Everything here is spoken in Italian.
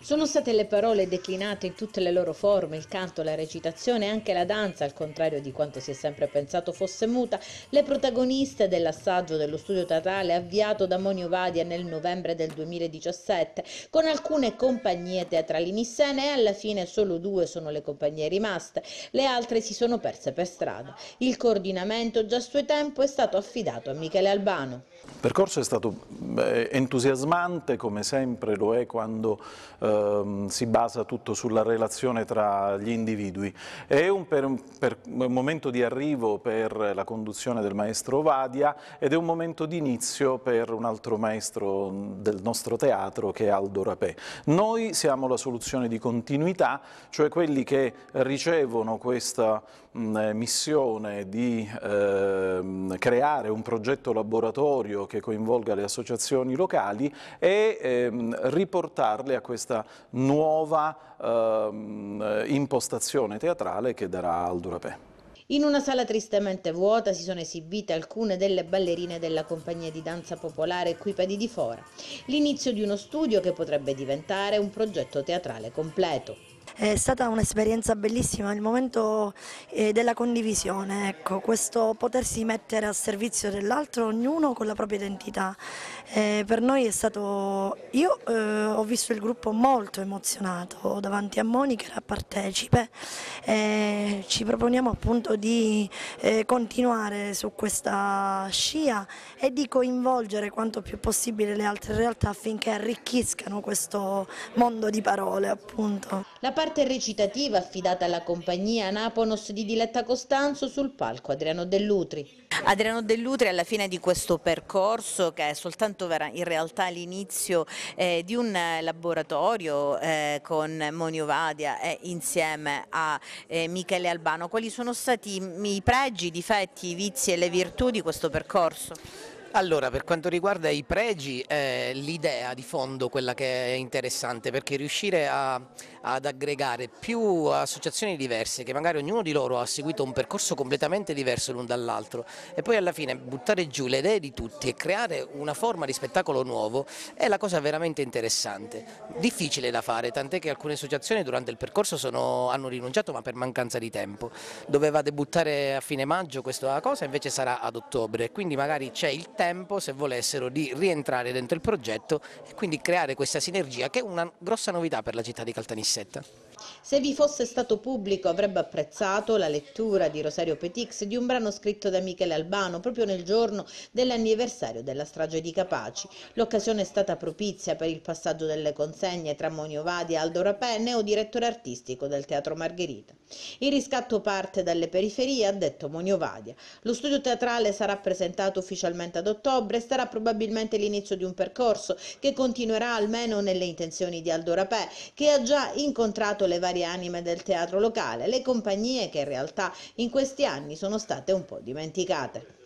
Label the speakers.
Speaker 1: Sono state le parole declinate in tutte le loro forme, il canto, la recitazione e anche la danza, al contrario di quanto si è sempre pensato fosse muta, le protagoniste dell'assaggio dello studio teatrale avviato da Monio Vadia nel novembre del 2017, con alcune compagnie teatrali nissene e alla fine solo due sono le compagnie rimaste, le altre si sono perse per strada. Il coordinamento già a suo tempo è stato affidato a Michele Albano.
Speaker 2: Il percorso è stato entusiasmante come sempre lo è quando eh, ehm, si basa tutto sulla relazione tra gli individui. È un, per, per, un momento di arrivo per la conduzione del maestro Vadia ed è un momento di inizio per un altro maestro mm, del nostro teatro che è Aldo Rapè. Noi siamo la soluzione di continuità, cioè quelli che ricevono questa missione di eh, creare un progetto laboratorio che coinvolga le associazioni locali e ehm, riportarle a questa nuova ehm, impostazione teatrale che darà Aldo Rapè.
Speaker 1: In una sala tristemente vuota si sono esibite alcune delle ballerine della compagnia di danza popolare Equipedi di Fora, l'inizio di uno studio che potrebbe diventare un progetto teatrale completo.
Speaker 3: È stata un'esperienza bellissima, il momento eh, della condivisione, ecco, questo potersi mettere a servizio dell'altro, ognuno con la propria identità. Eh, per noi è stato, io eh, ho visto il gruppo molto emozionato davanti a Monica, la partecipe, eh, ci proponiamo appunto di eh, continuare su questa scia e di coinvolgere quanto più possibile le altre realtà affinché arricchiscano questo mondo
Speaker 1: di parole appunto. La parte recitativa affidata alla compagnia Anaponos di Diletta Costanzo sul palco Adriano Dell'Utri. Adriano Dell'Utri alla fine di questo percorso che è soltanto in realtà l'inizio eh, di un eh, laboratorio eh, con Monio Vadia e insieme a eh, Michele Albano, quali sono stati i pregi, i difetti, i vizi e le virtù di questo percorso?
Speaker 4: Allora, per quanto riguarda i pregi, eh, l'idea di fondo quella che è interessante, perché riuscire a, ad aggregare più associazioni diverse, che magari ognuno di loro ha seguito un percorso completamente diverso l'un dall'altro, e poi alla fine buttare giù le idee di tutti e creare una forma di spettacolo nuovo è la cosa veramente interessante. Difficile da fare, tant'è che alcune associazioni durante il percorso sono, hanno rinunciato, ma per mancanza di tempo. Doveva debuttare a fine maggio questa cosa, invece sarà ad ottobre, quindi magari c'è il tempo tempo, se volessero, di rientrare dentro il progetto e quindi creare questa sinergia che è una grossa novità per la città di Caltanissetta.
Speaker 1: Se vi fosse stato pubblico avrebbe apprezzato la lettura di Rosario Petix di un brano scritto da Michele Albano proprio nel giorno dell'anniversario della strage di Capaci. L'occasione è stata propizia per il passaggio delle consegne tra Monio Vadi e Aldo Rapenne o direttore artistico del Teatro Margherita. Il riscatto parte dalle periferie, ha detto Monio Vadia. Lo studio teatrale sarà presentato ufficialmente ad ottobre e sarà probabilmente l'inizio di un percorso che continuerà almeno nelle intenzioni di Aldo Rapè, che ha già incontrato le varie varie anime del teatro locale, le compagnie che in realtà in questi anni sono state un po' dimenticate.